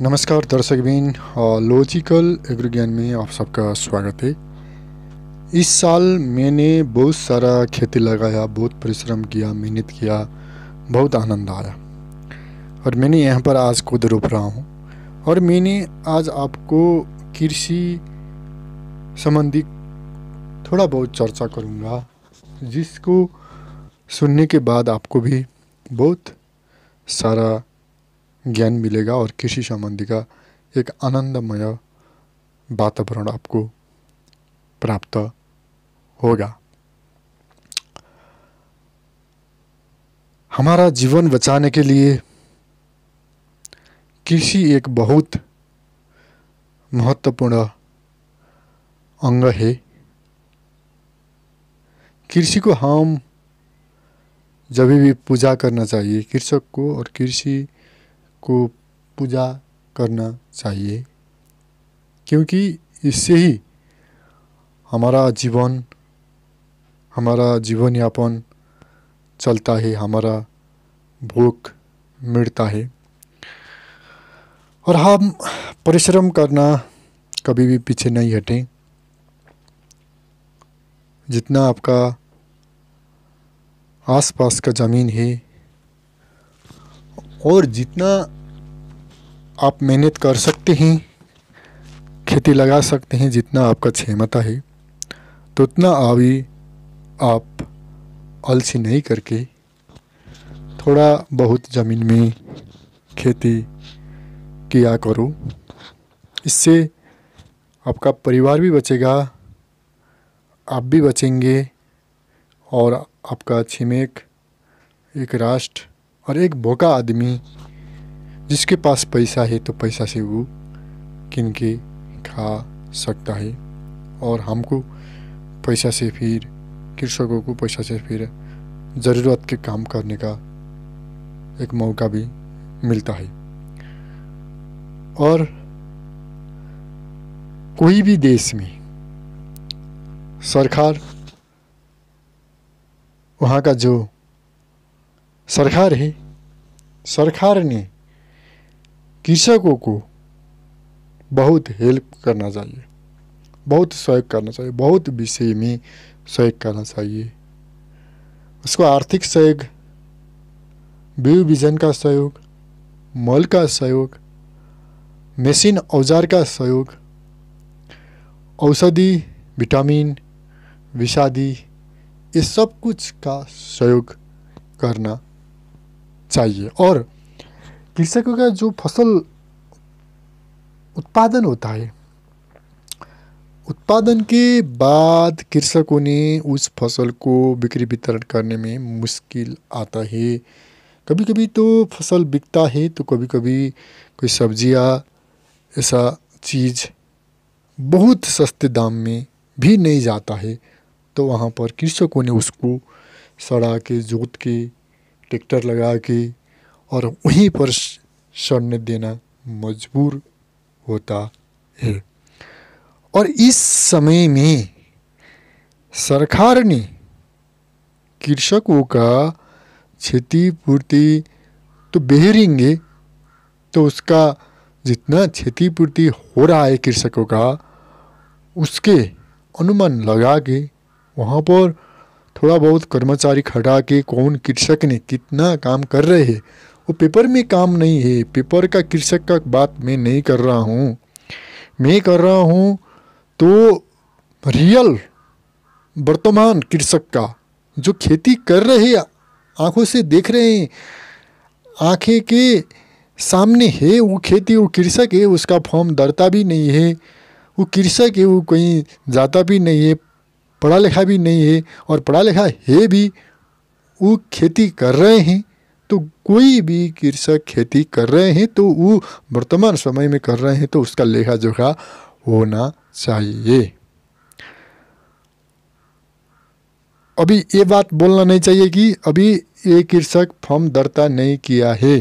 नमस्कार दर्शकबीन लॉजिकल एग्रोज्ञान में आप सबका स्वागत है इस साल मैंने बहुत सारा खेती लगाया बहुत परिश्रम किया मेहनत किया बहुत आनंद आया और मैंने यहाँ पर आज खुद रोप रहा हूँ और मैंने आज आपको कृषि संबंधी थोड़ा बहुत चर्चा करूँगा जिसको सुनने के बाद आपको भी बहुत सारा ज्ञान मिलेगा और कृषि संबंधी का एक आनंदमय वातावरण आपको प्राप्त होगा हमारा जीवन बचाने के लिए कृषि एक बहुत महत्वपूर्ण अंग है कृषि को हम जब भी पूजा करना चाहिए कृषक को और कृषि को पूजा करना चाहिए क्योंकि इससे ही हमारा जीवन हमारा जीवन यापन चलता है हमारा भूख मिटता है और हम परिश्रम करना कभी भी पीछे नहीं हटें जितना आपका आसपास का ज़मीन है और जितना आप मेहनत कर सकते हैं खेती लगा सकते हैं जितना आपका क्षमता है तो उतना अभी आप अलसी नहीं करके थोड़ा बहुत ज़मीन में खेती किया करो इससे आपका परिवार भी बचेगा आप भी बचेंगे और आपका छिमेक एक राष्ट्र और एक भोखा आदमी जिसके पास पैसा है तो पैसा से वो किन के खा सकता है और हमको पैसा से फिर कृषकों को पैसा से फिर ज़रूरत के काम करने का एक मौका भी मिलता है और कोई भी देश में सरकार वहाँ का जो सरकार है सरकार ने कृषकों को बहुत हेल्प करना चाहिए बहुत सहयोग करना चाहिए बहुत विषय में सहयोग करना चाहिए उसको आर्थिक सहयोग व्यू विजन का सहयोग मल का सहयोग मशीन औजार का सहयोग औषधि विटामिन विषादी ये सब कुछ का सहयोग करना चाहिए और कृषकों का जो फसल उत्पादन होता है उत्पादन के बाद कृषकों ने उस फसल को बिक्री वितरण करने में मुश्किल आता है कभी कभी तो फसल बिकता है तो कभी कभी कोई सब्जियां ऐसा चीज़ बहुत सस्ते दाम में भी नहीं जाता है तो वहाँ पर कृषकों ने उसको सड़ा के जोत के ट्रैक्टर लगा के और वहीं पर शरण देना मजबूर होता है और इस समय में सरकार ने कृषकों का क्षतिपूर्ति तो बेहरेंगे तो उसका जितना क्षतिपूर्ति हो रहा है कृषकों का उसके अनुमान लगा के वहाँ पर थोड़ा बहुत कर्मचारी खड़ा के कौन कृषक ने कितना काम कर रहे हैं वो पेपर में काम नहीं है पेपर का कृषक का बात मैं नहीं कर रहा हूँ मैं कर रहा हूँ तो रियल वर्तमान कृषक का जो खेती कर रहे आंखों से देख रहे हैं आंखें के सामने है वो खेती वो कृषक है उसका फॉर्म डरता भी नहीं है वो कृषक है वो कहीं जाता भी नहीं है पढ़ा लिखा भी नहीं है और पढ़ा लिखा है भी वो खेती कर रहे हैं तो कोई भी कृषक खेती कर रहे हैं तो वो वर्तमान समय में कर रहे हैं तो उसका लेखा जोखा होना चाहिए अभी ये बात बोलना नहीं चाहिए कि अभी ये कृषक फॉर्म दर्ता नहीं किया है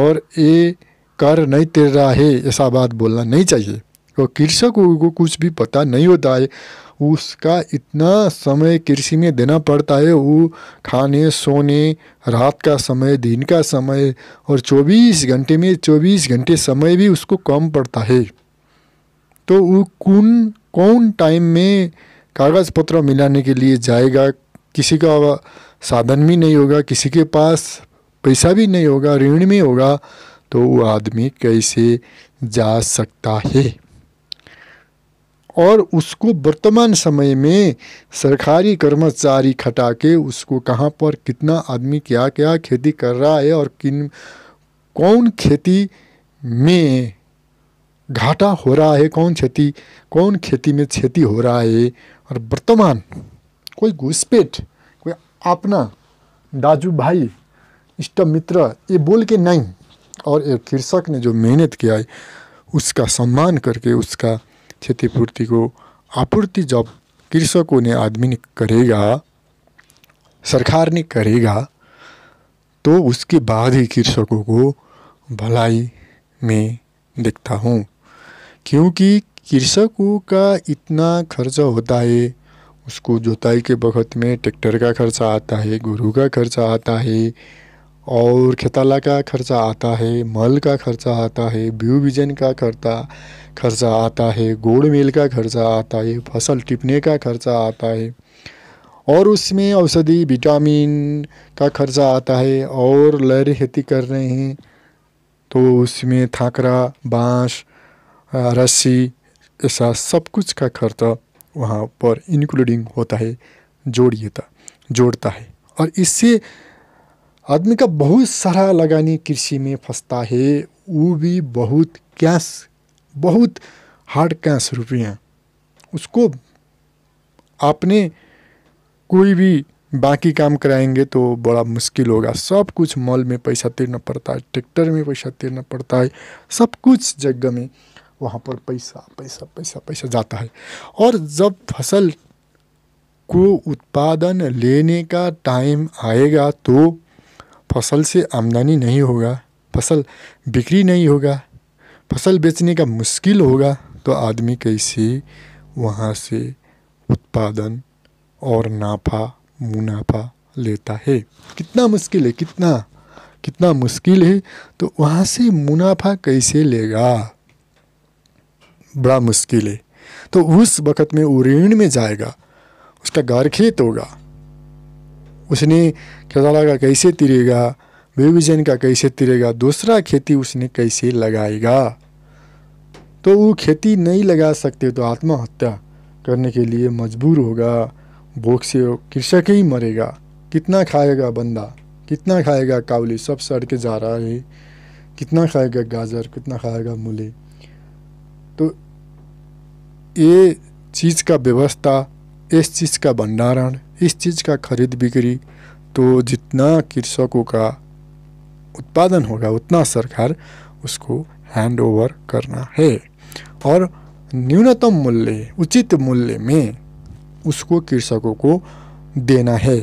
और ये कर नहीं तैर रहा है ऐसा बात बोलना नहीं चाहिए और कृषकों को कुछ भी पता नहीं होता है उसका इतना समय कृषि में देना पड़ता है वो खाने सोने रात का समय दिन का समय और 24 घंटे में 24 घंटे समय भी उसको कम पड़ता है तो वो कौन कौन टाइम में कागज़ पत्र मिलाने के लिए जाएगा किसी का साधन भी नहीं होगा किसी के पास पैसा भी नहीं होगा ऋण में होगा तो वो आदमी कैसे जा सकता है और उसको वर्तमान समय में सरकारी कर्मचारी खटा के उसको कहाँ पर कितना आदमी क्या क्या खेती कर रहा है और किन कौन खेती में घाटा हो रहा है कौन खेती कौन खेती में क्षति हो रहा है और वर्तमान कोई घुसपेट कोई अपना दाजू भाई इष्ट मित्र ये बोल के नहीं और एक कृषक ने जो मेहनत किया है उसका सम्मान करके उसका क्षतिपूर्ति को आपूर्ति जब कृषकों ने आदमी ने करेगा सरकार ने करेगा तो उसके बाद ही कृषकों को भलाई में देखता हूँ क्योंकि कृषकों का इतना खर्चा होता है उसको जोताई के वक्त में ट्रैक्टर का खर्चा आता है गोरू का खर्चा आता है और खेताला का खर्चा आता है मल का खर्चा आता है ब्यू बीजन का खर्चा खर्चा आता है गोड़ मेल का खर्चा आता है फसल टिपने का खर्चा आता है और उसमें औषधि विटामिन का खर्चा आता है और लहर खेती कर रहे हैं तो उसमें थाकरा बाँस रस्सी ऐसा सब कुछ का खर्चा वहाँ पर इंक्लूडिंग होता है जोड़िएता जोड़ता है और इससे आदमी का बहुत सारा लगानी कृषि में फंसता है वो भी बहुत कैश बहुत हार्ड कैश रुपये उसको आपने कोई भी बाकी काम कराएंगे तो बड़ा मुश्किल होगा सब कुछ मॉल में पैसा तीरना पड़ता है ट्रैक्टर में पैसा तीरना पड़ता है सब कुछ जगह में वहाँ पर पैसा पैसा पैसा पैसा जाता है और जब फसल को उत्पादन लेने का टाइम आएगा तो फसल से आमदनी नहीं होगा फसल बिक्री नहीं होगा फसल बेचने का मुश्किल होगा तो आदमी कैसे वहाँ से उत्पादन और नाफा मुनाफा लेता है कितना मुश्किल है कितना कितना मुश्किल है तो वहाँ से मुनाफा कैसे लेगा बड़ा मुश्किल है तो उस वक़्त में वो ऋण में जाएगा उसका घर खेत होगा उसने खेतला का कैसे तिरेगा बेबीजन का कैसे तिरेगा दूसरा खेती उसने कैसे लगाएगा तो वो खेती नहीं लगा सकते तो आत्महत्या करने के लिए मजबूर होगा भोग से कृषक ही मरेगा कितना खाएगा बंदा कितना खाएगा कावली सब सड़ के जा रहा है कितना खाएगा गाजर कितना खाएगा मूली तो ये चीज़ का व्यवस्था इस चीज़ का भंडारण इस चीज़ का खरीद बिक्री तो जितना कृषकों का उत्पादन होगा उतना सरकार उसको हैंड ओवर करना है और न्यूनतम मूल्य उचित मूल्य में उसको कृषकों को देना है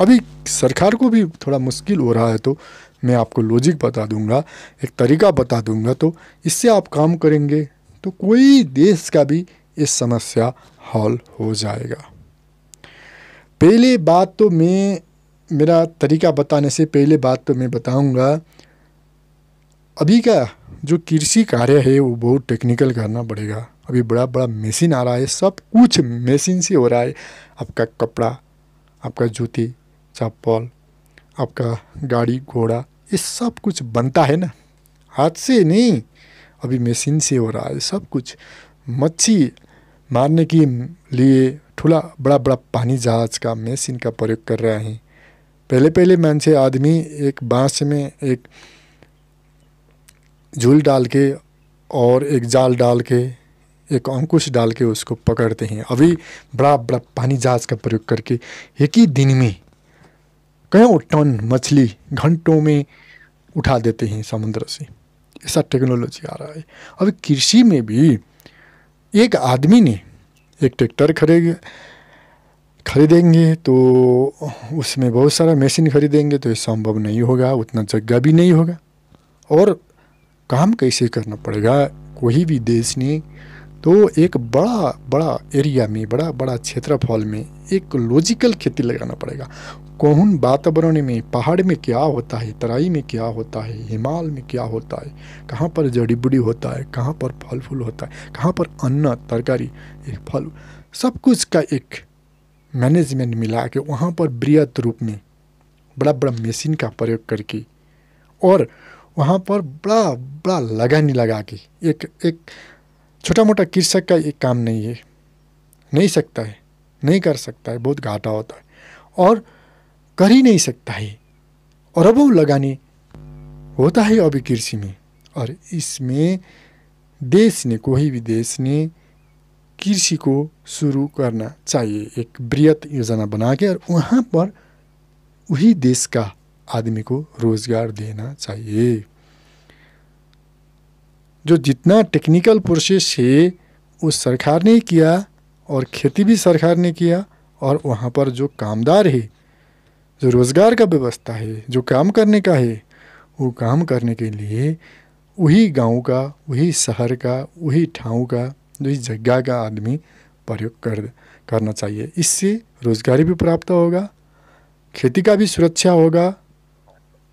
अभी सरकार को भी थोड़ा मुश्किल हो रहा है तो मैं आपको लॉजिक बता दूंगा एक तरीका बता दूंगा तो इससे आप काम करेंगे तो कोई देश का भी इस समस्या हल हो जाएगा पहले बात तो मैं मेरा तरीका बताने से पहले बात तो मैं बताऊंगा अभी का जो कृषि कार्य है वो बहुत टेक्निकल करना पड़ेगा अभी बड़ा बड़ा मशीन आ रहा है सब कुछ मशीन से हो रहा है आपका कपड़ा आपका जूती चप्पल आपका गाड़ी घोड़ा ये सब कुछ बनता है ना हाथ से नहीं अभी मशीन से हो रहा है सब कुछ मच्छी मारने के लिए ठूला बड़ा बड़ा पानी जहाज़ का मशीन का प्रयोग कर रहे हैं पहले पहले मैं से आदमी एक बांस में एक झूल डाल के और एक जाल डाल के एक अंकुश डाल के उसको पकड़ते हैं अभी बड़ा बड़ा पानी जहाज का प्रयोग करके एक ही दिन में कई टन मछली घंटों में उठा देते हैं समुद्र से ऐसा टेक्नोलॉजी आ रहा है अब कृषि में भी एक आदमी ने एक ट्रैक्टर खरीद खरीदेंगे तो उसमें बहुत सारा मशीन खरीदेंगे तो ये संभव नहीं होगा उतना जगह भी नहीं होगा और काम कैसे करना पड़ेगा कोई भी देश ने तो एक बड़ा बड़ा एरिया में बड़ा बड़ा क्षेत्रफल में एक लॉजिकल खेती लगाना पड़ेगा कोहन वातावरण में पहाड़ में क्या होता है तराई में क्या होता है हिमाल में क्या होता है कहाँ पर जड़ी बूटी होता है कहाँ पर फल फूल होता है कहाँ पर अन्न तरकारी फल सब कुछ का एक मैनेजमेंट मिला के वहाँ पर बृहत रूप में बड़ा बड़ा मशीन का प्रयोग करके और वहाँ पर बड़ा बड़ा लगानी लगा के एक एक छोटा मोटा कृषक का एक काम नहीं है नहीं सकता है नहीं कर सकता है बहुत घाटा होता है और कर ही नहीं सकता है अरबों लगाने होता है अभी कृषि में और इसमें देश ने कोई भी देश ने कृषि को शुरू करना चाहिए एक बृहत योजना बना के और वहाँ पर वही देश का आदमी को रोज़गार देना चाहिए जो जितना टेक्निकल प्रोसेस है वो सरकार ने किया और खेती भी सरकार ने किया और वहाँ पर जो कामदार है जो रोज़गार का व्यवस्था है जो काम करने का है वो काम करने के लिए वही गांव का वही शहर का वही ठाँव का वही जगह का आदमी प्रयोग कर करना चाहिए इससे रोज़गारी भी प्राप्त होगा खेती का भी सुरक्षा होगा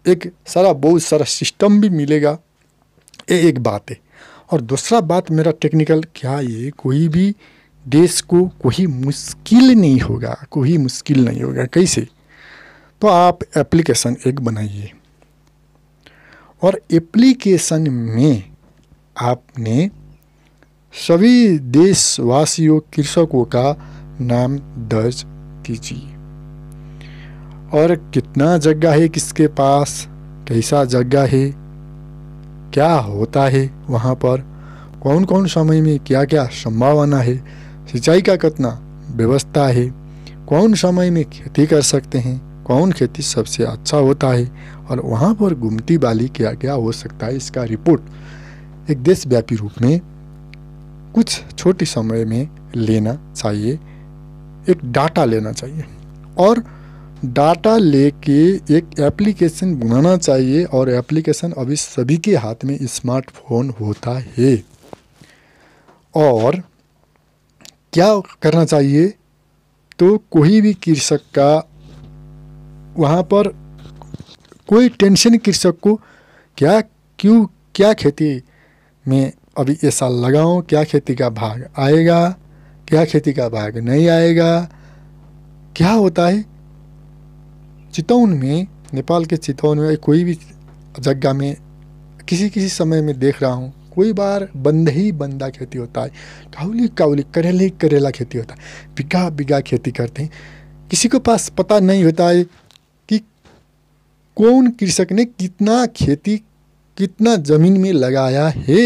एक सारा बहुत सारा सिस्टम भी मिलेगा ये एक बात है और दूसरा बात मेरा टेक्निकल क्या ये कोई भी देश को कोई मुश्किल नहीं होगा कोई मुश्किल नहीं होगा कैसे तो आप एप्लीकेशन एक बनाइए और एप्लीकेशन में आपने सभी देशवासियों कृषकों का नाम दर्ज कीजिए और कितना जगह है किसके पास कैसा जगह है क्या होता है वहाँ पर कौन कौन समय में क्या क्या संभावना है सिंचाई का कितना व्यवस्था है कौन समय में खेती कर सकते हैं कौन खेती सबसे अच्छा होता है और वहाँ पर गुमती बाली किया गया हो सकता है इसका रिपोर्ट एक देशव्यापी रूप में कुछ छोटे समय में लेना चाहिए एक डाटा लेना चाहिए और डाटा लेके एक एप्लीकेशन बनाना चाहिए और एप्लीकेशन अभी सभी के हाथ में स्मार्टफोन होता है और क्या करना चाहिए तो कोई भी कृषक का वहाँ पर कोई टेंशन कृषक को क्या क्यों क्या खेती में अभी ये साल लगाऊँ क्या खेती का भाग आएगा क्या खेती का भाग नहीं आएगा क्या होता है चितौन में नेपाल के चितौन में कोई भी जगह में किसी किसी समय में देख रहा हूँ कोई बार बंद ही बंदा खेती होता है काउली काउली करेले करेला खेती होता है बिगा बिगा खेती करते हैं किसी को पास पता नहीं होता है कौन कृषक ने कितना खेती कितना ज़मीन में लगाया है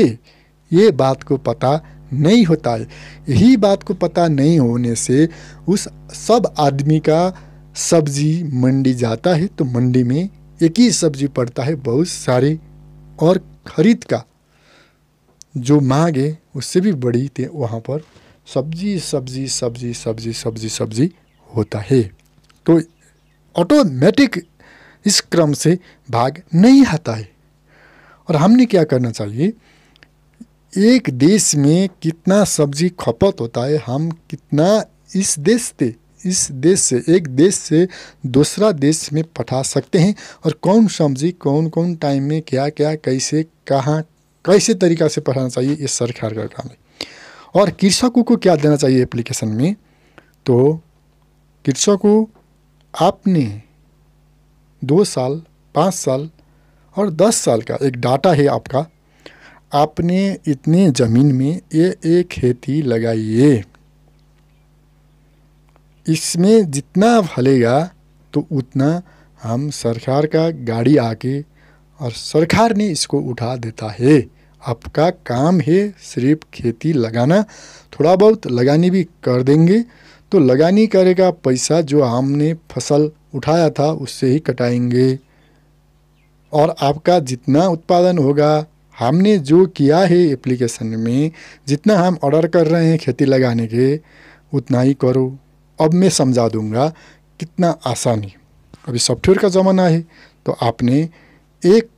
ये बात को पता नहीं होता है यही बात को पता नहीं होने से उस सब आदमी का सब्जी मंडी जाता है तो मंडी में एक ही सब्जी पड़ता है बहुत सारी और खरीद का जो मांग है उससे भी बड़ी थे वहाँ पर सब्जी सब्जी सब्जी सब्जी सब्जी सब्जी होता है तो ऑटोमेटिक इस क्रम से भाग नहीं आता है और हमने क्या करना चाहिए एक देश में कितना सब्जी खपत होता है हम कितना इस देश से इस देश से एक देश से दूसरा देश में पठा सकते हैं और कौन सब्जी कौन कौन टाइम में क्या क्या कैसे कहाँ कैसे तरीका से पढ़ाना चाहिए इस सरकार का काम है और कृषकों को क्या देना चाहिए एप्लीकेशन में तो कृषकों आपने दो साल पाँच साल और दस साल का एक डाटा है आपका आपने इतने ज़मीन में ये एक खेती लगाइए इसमें जितना फलेगा तो उतना हम सरकार का गाड़ी आके और सरकार ने इसको उठा देता है आपका काम है सिर्फ खेती लगाना थोड़ा बहुत लगानी भी कर देंगे तो लगानी करेगा पैसा जो हमने फसल उठाया था उससे ही कटाएंगे और आपका जितना उत्पादन होगा हमने जो किया है एप्लीकेशन में जितना हम ऑर्डर कर रहे हैं खेती लगाने के उतना ही करो अब मैं समझा दूंगा कितना आसानी अभी सॉफ्टवेयर का ज़माना है तो आपने एक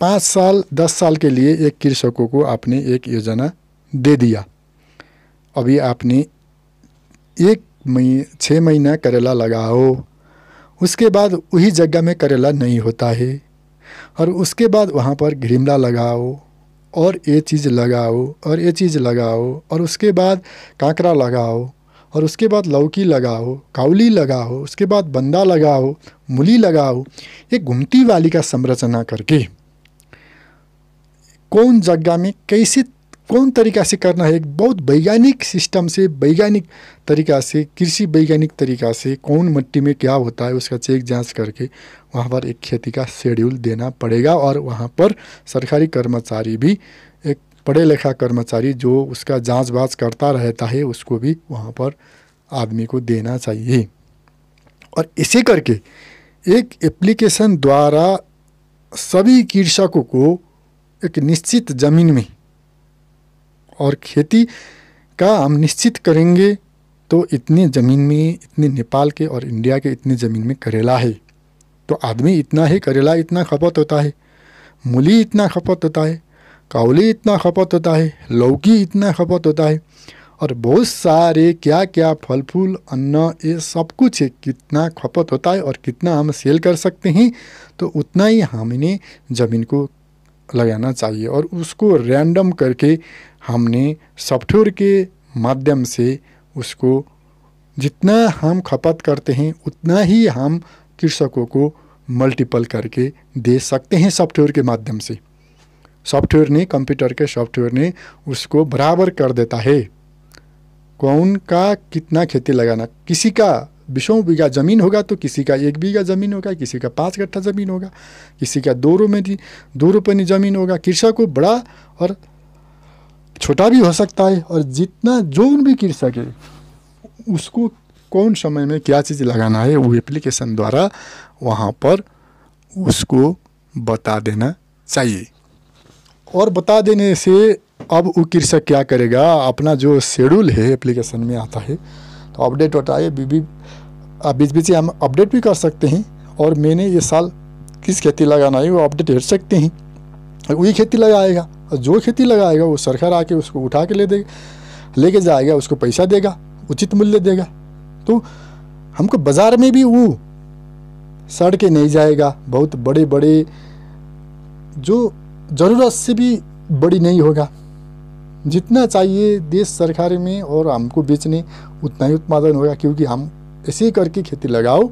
पाँच साल दस साल के लिए एक कृषकों को आपने एक योजना दे दिया अभी आपने एक मई मही, छः महीना करेला लगाओ उसके बाद वही जगह में करेला नहीं होता है और उसके बाद वहाँ पर घिमला लगाओ और ये चीज़ लगाओ और ये चीज़ लगाओ और उसके बाद कांकरा लगाओ और उसके बाद लौकी लगाओ काउली लगाओ उसके बाद बंदा लगाओ मूली लगाओ ये घूमती वाली का संरचना करके कौन जगह में कैसे कौन तरीका से करना है बहुत वैज्ञानिक सिस्टम से वैज्ञानिक तरीका से कृषि वैज्ञानिक तरीका से कौन मिट्टी में क्या होता है उसका चेक जांच करके वहाँ पर एक खेती का शेड्यूल देना पड़ेगा और वहाँ पर सरकारी कर्मचारी भी एक पढ़े लिखा कर्मचारी जो उसका जाँच बाँच करता रहता है उसको भी वहाँ पर आदमी को देना चाहिए और इसी करके एक एप्लीकेशन द्वारा सभी कृषकों को एक निश्चित ज़मीन में और खेती का हम निश्चित करेंगे तो इतने ज़मीन में इतने नेपाल के और इंडिया के इतने ज़मीन में करेला है तो आदमी इतना ही करेला इतना खपत होता है मूली इतना खपत होता है कावली इतना खपत होता है लौकी इतना खपत होता है और बहुत सारे क्या क्या फल फूल अन्न ये सब कुछ है कितना खपत होता है और कितना हम सेल कर सकते हैं तो उतना ही हमने ज़मीन को लगाना चाहिए और उसको रैंडम करके हमने सॉफ्टवेयर के माध्यम से उसको जितना हम खपत करते हैं उतना ही हम कृषकों को मल्टीपल करके दे सकते हैं सॉफ्टवेयर के माध्यम से सॉफ्टवेयर ने कंप्यूटर के सॉफ्टवेयर ने उसको बराबर कर देता है कौन का कितना खेती लगाना किसी का बीसों बीघा ज़मीन होगा तो किसी का एक बीघा ज़मीन होगा किसी का पाँच कट्ठा ज़मीन होगा किसी का दो रुपये दो रुपये ज़मीन होगा कृषक को बड़ा और छोटा भी हो सकता है और जितना जो भी कृषक है उसको कौन समय में क्या चीज़ लगाना है वो एप्लीकेशन द्वारा वहाँ पर उसको बता देना चाहिए और बता देने से अब वो कृषक क्या करेगा अपना जो शेड्यूल है एप्लीकेशन में आता है तो अपडेट होता है बीबी आप बीच बीच हम अपडेट भी कर सकते हैं और मैंने ये साल किस खेती लगाना है वो अपडेट कर सकते हैं वही खेती लगाएगा और जो खेती लगाएगा वो सरकार आके उसको उठा के ले देगा लेके जाएगा उसको पैसा देगा उचित मूल्य देगा तो हमको बाज़ार में भी वो सड़ के नहीं जाएगा बहुत बड़े बड़े जो ज़रूरत से भी बड़ी नहीं होगा जितना चाहिए देश सरकार में और हमको बेचने उतना ही उत्पादन होगा क्योंकि हम ऐसी करके खेती लगाओ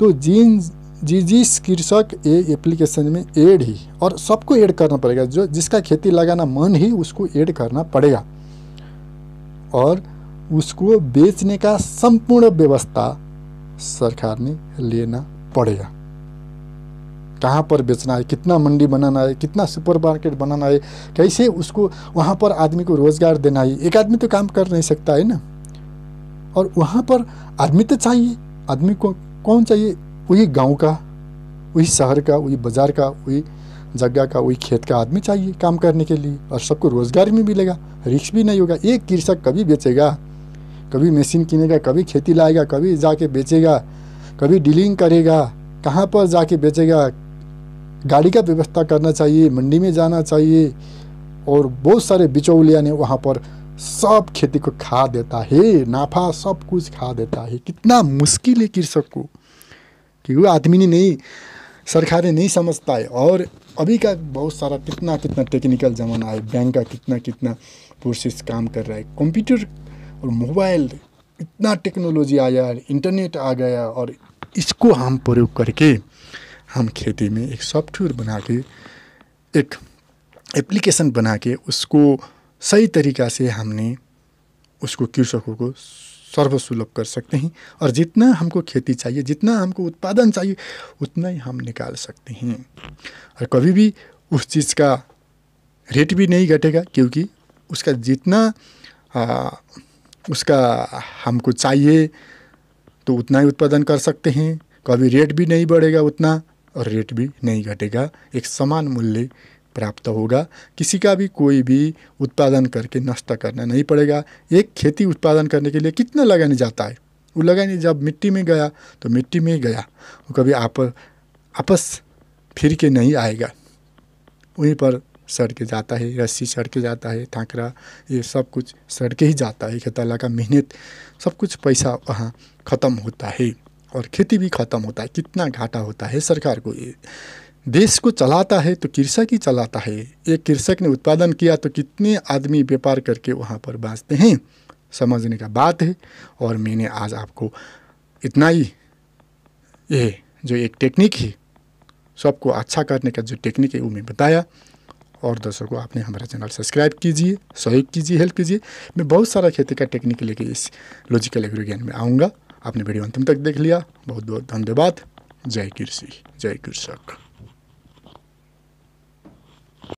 तो जीन जिस कृषक ये एप्लीकेशन में ऐड ही और सबको ऐड करना पड़ेगा जो जिसका खेती लगाना मन ही उसको ऐड करना पड़ेगा और उसको बेचने का संपूर्ण व्यवस्था सरकार ने लेना पड़ेगा कहाँ पर बेचना है कितना मंडी बनाना है कितना सुपर मार्केट बनाना है कैसे उसको वहाँ पर आदमी को रोज़गार देना है एक आदमी तो काम कर नहीं सकता है ना और वहाँ पर आदमी तो चाहिए आदमी को कौन चाहिए वही गांव का वही शहर का वही बाज़ार का वही जगह का वही खेत का आदमी चाहिए काम करने के लिए और सबको रोज़गार भी मिलेगा रिक्स भी नहीं होगा एक कृषक कभी बेचेगा कभी मशीन किनेगा कभी खेती लाएगा कभी जाके बेचेगा कभी डीलिंग करेगा कहाँ पर जाके बेचेगा गाड़ी का व्यवस्था करना चाहिए मंडी में जाना चाहिए और बहुत सारे बिचौलिया ने वहाँ पर सब खेती को खा देता है नाफा सब कुछ खा देता है कितना मुश्किल है कृषक को कि वो आदमी ने नहीं सरकारें नहीं समझता है और अभी का बहुत सारा कितना कितना टेक्निकल ज़माना है बैंक का कितना कितना प्रोसेस काम कर रहा है कंप्यूटर और मोबाइल इतना टेक्नोलॉजी आया है इंटरनेट आ गया और इसको हम प्रयोग करके हम खेती में एक सॉफ्टवेयर बना के एक एप्लीकेशन बना के उसको सही तरीक़ा से हमने उसको कृषकों को सर्वसुलभ कर सकते हैं और जितना हमको खेती चाहिए जितना हमको उत्पादन चाहिए उतना ही हम निकाल सकते हैं और कभी भी उस चीज़ का रेट भी नहीं घटेगा क्योंकि उसका जितना आ, उसका हमको चाहिए तो उतना ही उत्पादन कर सकते हैं कभी रेट भी नहीं बढ़ेगा उतना और रेट भी नहीं घटेगा एक समान मूल्य प्राप्त होगा किसी का भी कोई भी उत्पादन करके नष्ट करना नहीं पड़ेगा एक खेती उत्पादन करने के लिए कितना लगाने जाता है वो लगाने जब मिट्टी में गया तो मिट्टी में ही गया वो कभी आप आपस फिर के नहीं आएगा वहीं पर सड़ के जाता है रस्सी सड़ के जाता है थाकरा ये सब कुछ सड़ के ही जाता है खेतला का मेहनत सब कुछ पैसा वहाँ ख़त्म होता है और खेती भी ख़त्म होता है कितना घाटा होता है सरकार को ये देश को चलाता है तो कृषक ही चलाता है एक कृषक ने उत्पादन किया तो कितने आदमी व्यापार करके वहाँ पर बाँचते हैं समझने का बात है और मैंने आज आपको इतना ही ये जो एक टेक्निक है सबको अच्छा करने का जो टेक्निक है वो मैं बताया और दर्शकों को आपने हमारा चैनल सब्सक्राइब कीजिए सहयोग कीजिए हेल्प कीजिए मैं बहुत सारा खेती का टेक्निक लेके इस लॉजिकल एग्रो ज्ञान में आऊँगा आपने वीडियो अंतिम तक देख लिया बहुत बहुत धन्यवाद जय कृषि जय कृषक